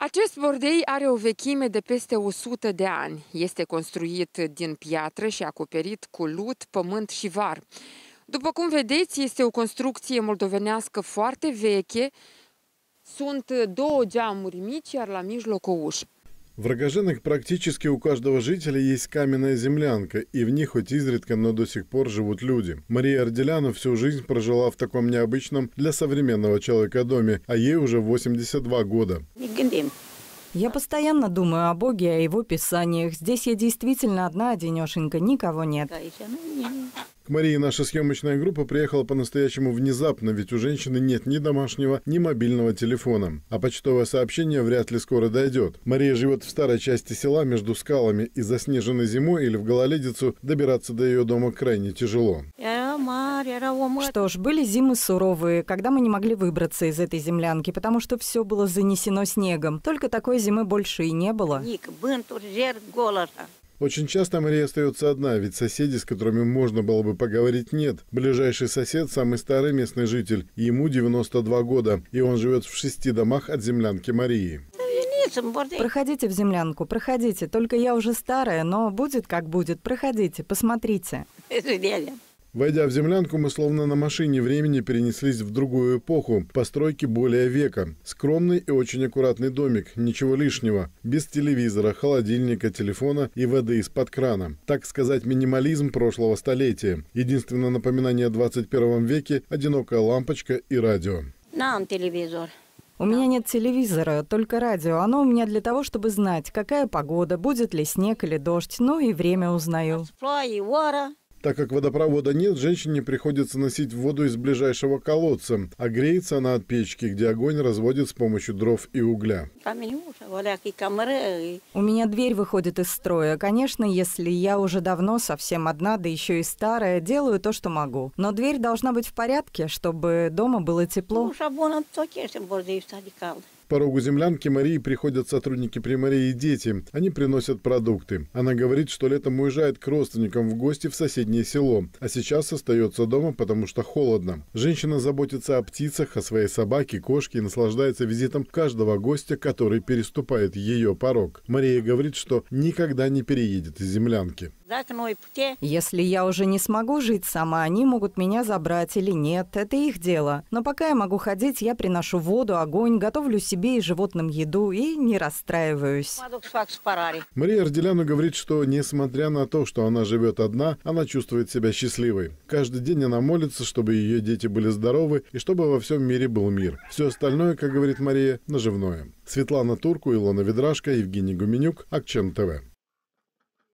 Acest bordei are o vechime de peste 100 de ani. Este construit din piatră și acoperit cu lut, pământ și var. După cum vedeți, este o construcție moldovenească foarte veche. Sunt două geamuri mici, iar la mijloc o ușă. В Рогоженах практически у каждого жителя есть каменная землянка, и в них хоть изредка, но до сих пор живут люди. Мария Арделяна всю жизнь прожила в таком необычном для современного человека доме, а ей уже 82 года. Я постоянно думаю о Боге, о его писаниях. Здесь я действительно одна одинешенька, никого нет. К Марии наша съемочная группа приехала по-настоящему внезапно, ведь у женщины нет ни домашнего, ни мобильного телефона. А почтовое сообщение вряд ли скоро дойдет. Мария живет в старой части села между скалами, и заснеженной зимой или в гололедицу добираться до ее дома крайне тяжело. А что ж, были зимы суровые, когда мы не могли выбраться из этой землянки, потому что все было занесено снегом. Только такой зимы больше и не было. Очень часто Мария остается одна, ведь соседей, с которыми можно было бы поговорить, нет. Ближайший сосед – самый старый местный житель, ему 92 года, и он живет в шести домах от землянки Марии. Проходите в землянку, проходите. Только я уже старая, но будет как будет. Проходите, посмотрите. Войдя в землянку, мы словно на машине времени перенеслись в другую эпоху, постройки более века. Скромный и очень аккуратный домик, ничего лишнего, без телевизора, холодильника, телефона и воды из-под крана. Так сказать, минимализм прошлого столетия. Единственное напоминание о 21 веке – одинокая лампочка и радио. Нам телевизор. У меня нет телевизора, только радио. Оно у меня для того, чтобы знать, какая погода, будет ли снег или дождь, ну и время узнаю. Так как водопровода нет, женщине приходится носить воду из ближайшего колодца, а греется она от печки, где огонь разводит с помощью дров и угля. У меня дверь выходит из строя. Конечно, если я уже давно совсем одна, да еще и старая, делаю то, что могу. Но дверь должна быть в порядке, чтобы дома было тепло порогу землянки Марии приходят сотрудники примарии и дети. Они приносят продукты. Она говорит, что летом уезжает к родственникам в гости в соседнее село, а сейчас остается дома, потому что холодно. Женщина заботится о птицах, о своей собаке, кошке и наслаждается визитом каждого гостя, который переступает ее порог. Мария говорит, что никогда не переедет из землянки. Если я уже не смогу жить сама, они могут меня забрать или нет, это их дело. Но пока я могу ходить, я приношу воду, огонь, готовлю себе и животным еду и не расстраиваюсь. Мария Арделяну говорит, что несмотря на то, что она живет одна, она чувствует себя счастливой. Каждый день она молится, чтобы ее дети были здоровы и чтобы во всем мире был мир. Все остальное, как говорит Мария, наживное. Светлана Турку, Илона Ведрашко, Евгений Гуменюк, Акчен ТВ.